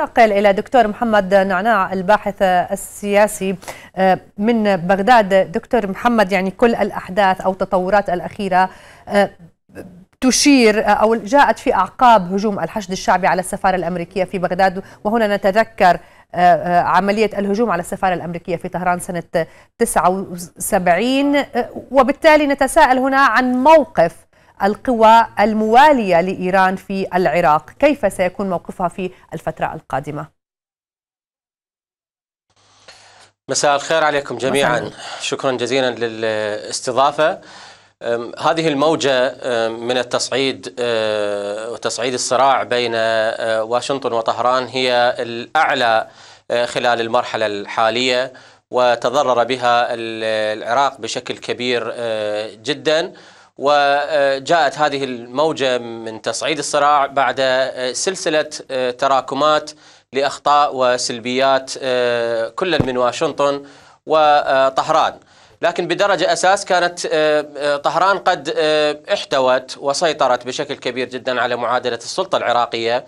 ننتقل إلى دكتور محمد نعناع الباحث السياسي آه، من بغداد دكتور محمد يعني كل الأحداث أو التطورات الأخيرة آه، تشير أو جاءت في أعقاب هجوم الحشد الشعبي على السفارة الأمريكية في بغداد وهنا نتذكر آه، عملية الهجوم على السفارة الأمريكية في طهران سنة 79 وبالتالي نتساءل هنا عن موقف القوى الموالية لإيران في العراق كيف سيكون موقفها في الفترة القادمة؟ مساء الخير عليكم جميعا مساء. شكرا جزيلا للاستضافة هذه الموجة من التصعيد أه، وتصعيد الصراع بين أه، واشنطن وطهران هي الأعلى أه، خلال المرحلة الحالية وتضرر بها العراق بشكل كبير جداً وجاءت هذه الموجة من تصعيد الصراع بعد سلسلة تراكمات لأخطاء وسلبيات آه، كل من واشنطن وطهران لكن بدرجة أساس كانت آه، آه، طهران قد احتوت وسيطرت بشكل كبير جدا على معادلة السلطة العراقية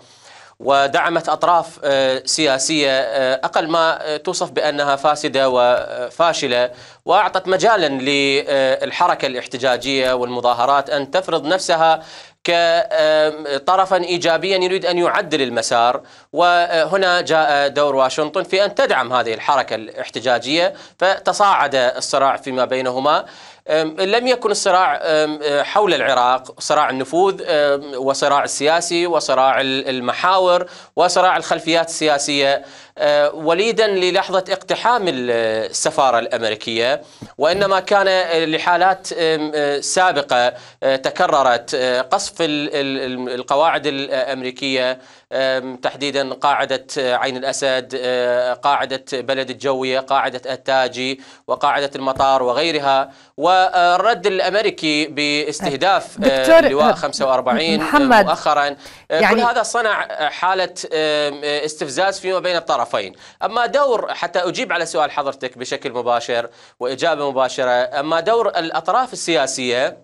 ودعمت أطراف آه، سياسية آه، أقل ما توصف بأنها فاسدة وفاشلة وأعطت مجالا للحركة الاحتجاجية والمظاهرات أن تفرض نفسها كطرفا ايجابيا يريد ان يعدل المسار وهنا جاء دور واشنطن في ان تدعم هذه الحركه الاحتجاجيه فتصاعد الصراع فيما بينهما لم يكن الصراع حول العراق صراع النفوذ وصراع السياسي وصراع المحاور وصراع الخلفيات السياسيه آه، وليدا للحظة اقتحام السفارة الأمريكية وإنما كان لحالات آه، سابقة آه، تكررت قصف القواعد الأمريكية تحديدا قاعدة آه، عين الأسد آه، قاعدة بلد الجوية قاعدة التاجي وقاعدة المطار وغيرها والرد الأمريكي باستهداف آه، لواء 45 محمد مؤخرا يعني كل هذا صنع حالة استفزاز فيما بين الطرفين أما دور حتى أجيب على سؤال حضرتك بشكل مباشر وإجابة مباشرة أما دور الأطراف السياسية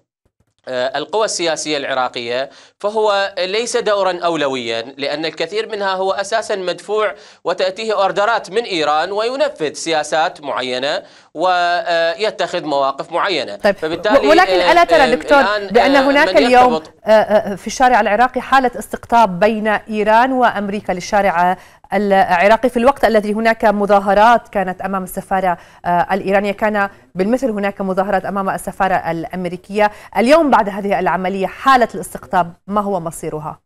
آه، القوى السياسية العراقية فهو ليس دورا أولويا لأن الكثير منها هو أساسا مدفوع وتأتيه أوردرات من إيران وينفذ سياسات معينة ويتخذ مواقف معينة طيب. فبالتالي ولكن ألا ترى آه، آه، دكتور بأن هناك اليوم في الشارع العراقي حالة استقطاب بين إيران وأمريكا للشارع العراقي في الوقت الذي هناك مظاهرات كانت امام السفاره آه، الايرانيه كان بالمثل هناك مظاهرات امام السفاره الامريكيه اليوم بعد هذه العمليه حاله الاستقطاب ما هو مصيرها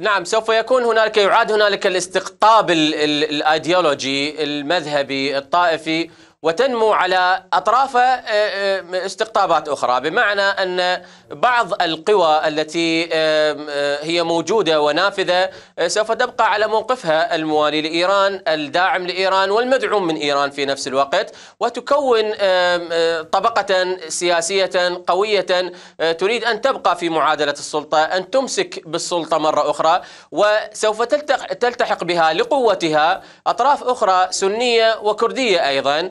نعم سوف يكون هنالك يعاد هنالك الاستقطاب الايديولوجي المذهبي الطائفي وتنمو على أطراف آه، آه، استقطابات أخرى بمعنى أن بعض القوى التي آه، هي موجودة ونافذة سوف تبقى على موقفها الموالي لإيران الداعم لإيران والمدعوم من إيران في نفس الوقت وتكون طبقة سياسية قوية تريد أن تبقى في معادلة السلطة أن تمسك بالسلطة مرة أخرى وسوف تلتحق بها لقوتها أطراف أخرى سنية وكردية أيضا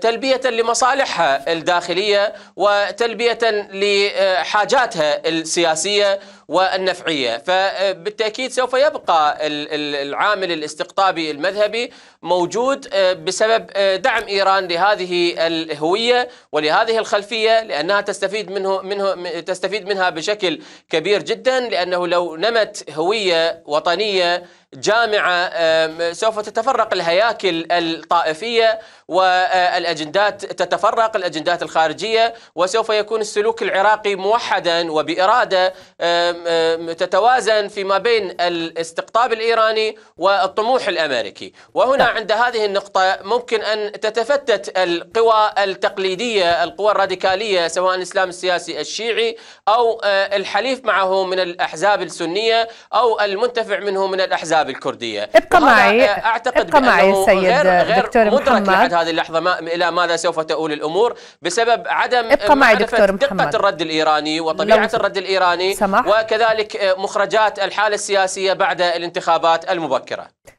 تلبية لمصالحها الداخلية وتلبية لحاجاتها السياسية والنفعية فبالتأكيد سوف يبقى العامل الاستقطابي المذهبي موجود آه، بسبب آه، دعم إيران لهذه الهوية ولهذه الخلفية لأنها تستفيد منه منه تستفيد منها بشكل كبير جدا لأنه لو نمت هوية وطنية جامعة سوف تتفرق الهياكل الطائفية والأجندات تتفرق الأجندات الخارجية وسوف يكون السلوك العراقي موحدا وبإرادة تتوازن فيما بين الاستقطاب الإيراني والطموح الأمريكي وهنا نعم. عند هذه النقطة ممكن أن تتفتت القوى التقليدية القوى الراديكالية سواء الإسلام السياسي الشيعي أو آه، الحليف معه من الأحزاب السنية أو المنتفع منه من الأحزاب الكردية ابقى آه، معي أعتقد ابقى معي سيد غير, غير دكتور مدرك لحد هذه اللحظة ما إلى ماذا سوف تؤول الأمور بسبب عدم ابقى معي دكتور محمد دقة الرد الإيراني وطبيعة الرد الإيراني سمح. وكذلك آه، مخرجات الحالة السياسية بعد الانتخابات المبكرة